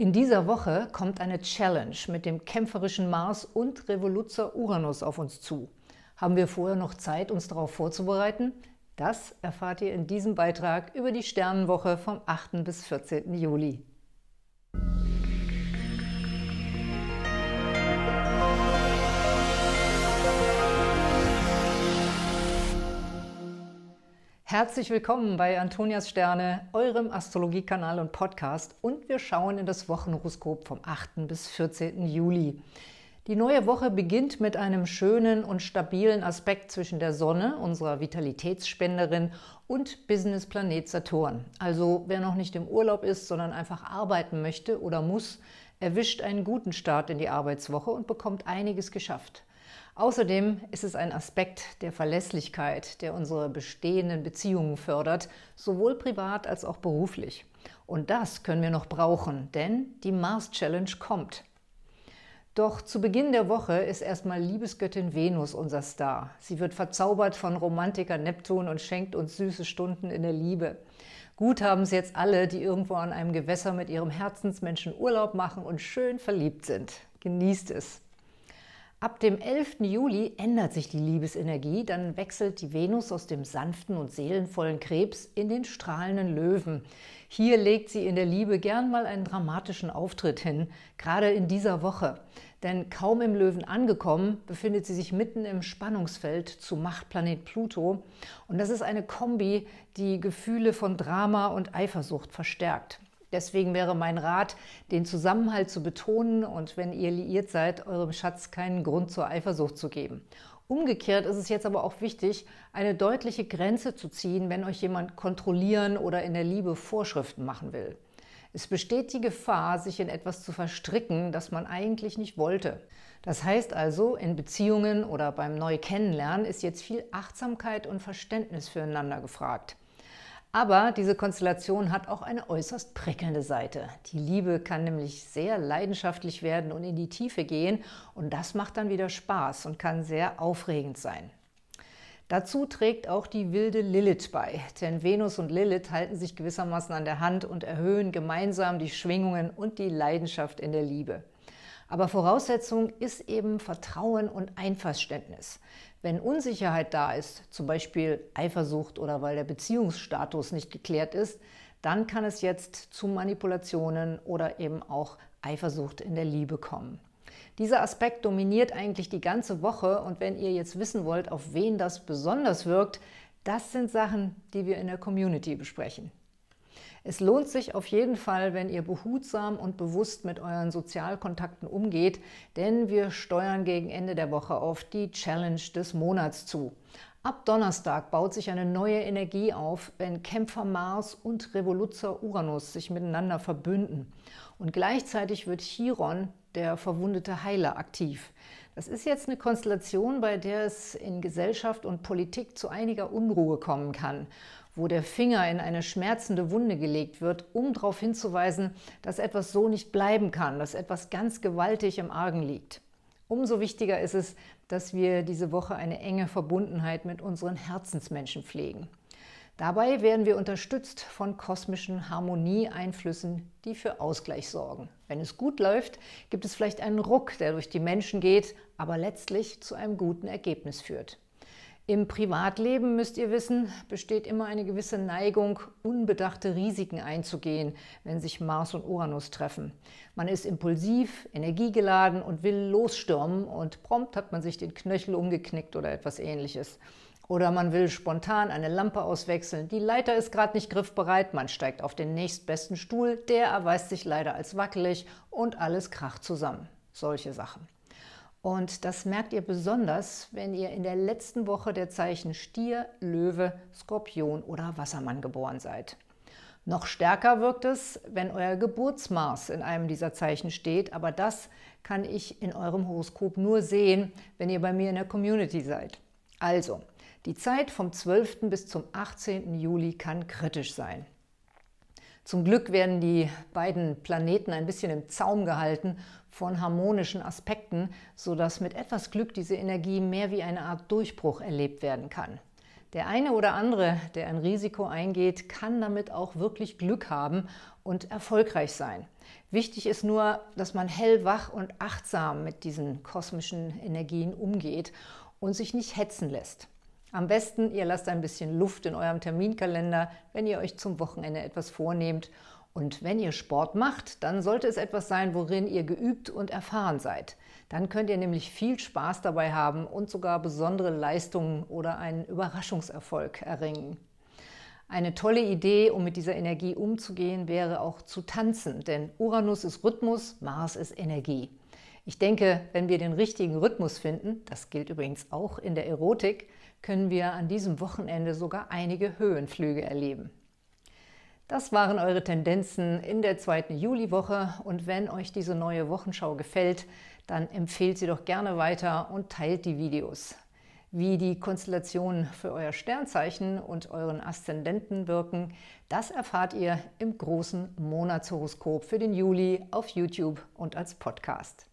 In dieser Woche kommt eine Challenge mit dem kämpferischen Mars und Revoluzer Uranus auf uns zu. Haben wir vorher noch Zeit, uns darauf vorzubereiten? Das erfahrt ihr in diesem Beitrag über die Sternenwoche vom 8. bis 14. Juli. Herzlich willkommen bei Antonias Sterne, eurem Astrologiekanal und Podcast und wir schauen in das Wochenhoroskop vom 8. bis 14. Juli. Die neue Woche beginnt mit einem schönen und stabilen Aspekt zwischen der Sonne, unserer Vitalitätsspenderin, und Businessplanet Saturn. Also wer noch nicht im Urlaub ist, sondern einfach arbeiten möchte oder muss, erwischt einen guten Start in die Arbeitswoche und bekommt einiges geschafft. Außerdem ist es ein Aspekt der Verlässlichkeit, der unsere bestehenden Beziehungen fördert, sowohl privat als auch beruflich. Und das können wir noch brauchen, denn die Mars Challenge kommt. Doch zu Beginn der Woche ist erstmal Liebesgöttin Venus unser Star. Sie wird verzaubert von Romantiker Neptun und schenkt uns süße Stunden in der Liebe. Gut haben es jetzt alle, die irgendwo an einem Gewässer mit ihrem Herzensmenschen Urlaub machen und schön verliebt sind. Genießt es! Ab dem 11. Juli ändert sich die Liebesenergie, dann wechselt die Venus aus dem sanften und seelenvollen Krebs in den strahlenden Löwen. Hier legt sie in der Liebe gern mal einen dramatischen Auftritt hin, gerade in dieser Woche. Denn kaum im Löwen angekommen, befindet sie sich mitten im Spannungsfeld zu Machtplanet Pluto. Und das ist eine Kombi, die Gefühle von Drama und Eifersucht verstärkt. Deswegen wäre mein Rat, den Zusammenhalt zu betonen und wenn ihr liiert seid, eurem Schatz keinen Grund zur Eifersucht zu geben. Umgekehrt ist es jetzt aber auch wichtig, eine deutliche Grenze zu ziehen, wenn euch jemand kontrollieren oder in der Liebe Vorschriften machen will. Es besteht die Gefahr, sich in etwas zu verstricken, das man eigentlich nicht wollte. Das heißt also, in Beziehungen oder beim Neukennenlernen ist jetzt viel Achtsamkeit und Verständnis füreinander gefragt. Aber diese Konstellation hat auch eine äußerst prickelnde Seite. Die Liebe kann nämlich sehr leidenschaftlich werden und in die Tiefe gehen und das macht dann wieder Spaß und kann sehr aufregend sein. Dazu trägt auch die wilde Lilith bei, denn Venus und Lilith halten sich gewissermaßen an der Hand und erhöhen gemeinsam die Schwingungen und die Leidenschaft in der Liebe. Aber Voraussetzung ist eben Vertrauen und Einverständnis. Wenn Unsicherheit da ist, zum Beispiel Eifersucht oder weil der Beziehungsstatus nicht geklärt ist, dann kann es jetzt zu Manipulationen oder eben auch Eifersucht in der Liebe kommen. Dieser Aspekt dominiert eigentlich die ganze Woche und wenn ihr jetzt wissen wollt, auf wen das besonders wirkt, das sind Sachen, die wir in der Community besprechen. Es lohnt sich auf jeden Fall, wenn ihr behutsam und bewusst mit euren Sozialkontakten umgeht, denn wir steuern gegen Ende der Woche auf die Challenge des Monats zu. Ab Donnerstag baut sich eine neue Energie auf, wenn Kämpfer Mars und Revoluzzer Uranus sich miteinander verbünden. Und gleichzeitig wird Chiron, der verwundete Heiler, aktiv. Das ist jetzt eine Konstellation, bei der es in Gesellschaft und Politik zu einiger Unruhe kommen kann, wo der Finger in eine schmerzende Wunde gelegt wird, um darauf hinzuweisen, dass etwas so nicht bleiben kann, dass etwas ganz gewaltig im Argen liegt. Umso wichtiger ist es, dass wir diese Woche eine enge Verbundenheit mit unseren Herzensmenschen pflegen. Dabei werden wir unterstützt von kosmischen Harmonieeinflüssen, die für Ausgleich sorgen. Wenn es gut läuft, gibt es vielleicht einen Ruck, der durch die Menschen geht, aber letztlich zu einem guten Ergebnis führt. Im Privatleben müsst ihr wissen, besteht immer eine gewisse Neigung, unbedachte Risiken einzugehen, wenn sich Mars und Uranus treffen. Man ist impulsiv, energiegeladen und will losstürmen und prompt hat man sich den Knöchel umgeknickt oder etwas ähnliches. Oder man will spontan eine Lampe auswechseln, die Leiter ist gerade nicht griffbereit, man steigt auf den nächstbesten Stuhl, der erweist sich leider als wackelig und alles kracht zusammen. Solche Sachen. Und das merkt ihr besonders, wenn ihr in der letzten Woche der Zeichen Stier, Löwe, Skorpion oder Wassermann geboren seid. Noch stärker wirkt es, wenn euer Geburtsmaß in einem dieser Zeichen steht, aber das kann ich in eurem Horoskop nur sehen, wenn ihr bei mir in der Community seid. Also, die Zeit vom 12. bis zum 18. Juli kann kritisch sein. Zum Glück werden die beiden Planeten ein bisschen im Zaum gehalten von harmonischen Aspekten, sodass mit etwas Glück diese Energie mehr wie eine Art Durchbruch erlebt werden kann. Der eine oder andere, der ein Risiko eingeht, kann damit auch wirklich Glück haben und erfolgreich sein. Wichtig ist nur, dass man hellwach und achtsam mit diesen kosmischen Energien umgeht und sich nicht hetzen lässt. Am besten, ihr lasst ein bisschen Luft in eurem Terminkalender, wenn ihr euch zum Wochenende etwas vornehmt. Und wenn ihr Sport macht, dann sollte es etwas sein, worin ihr geübt und erfahren seid. Dann könnt ihr nämlich viel Spaß dabei haben und sogar besondere Leistungen oder einen Überraschungserfolg erringen. Eine tolle Idee, um mit dieser Energie umzugehen, wäre auch zu tanzen, denn Uranus ist Rhythmus, Mars ist Energie. Ich denke, wenn wir den richtigen Rhythmus finden, das gilt übrigens auch in der Erotik, können wir an diesem Wochenende sogar einige Höhenflüge erleben. Das waren eure Tendenzen in der zweiten Juliwoche und wenn euch diese neue Wochenschau gefällt, dann empfehlt sie doch gerne weiter und teilt die Videos. Wie die Konstellationen für euer Sternzeichen und euren Aszendenten wirken, das erfahrt ihr im großen Monatshoroskop für den Juli auf YouTube und als Podcast.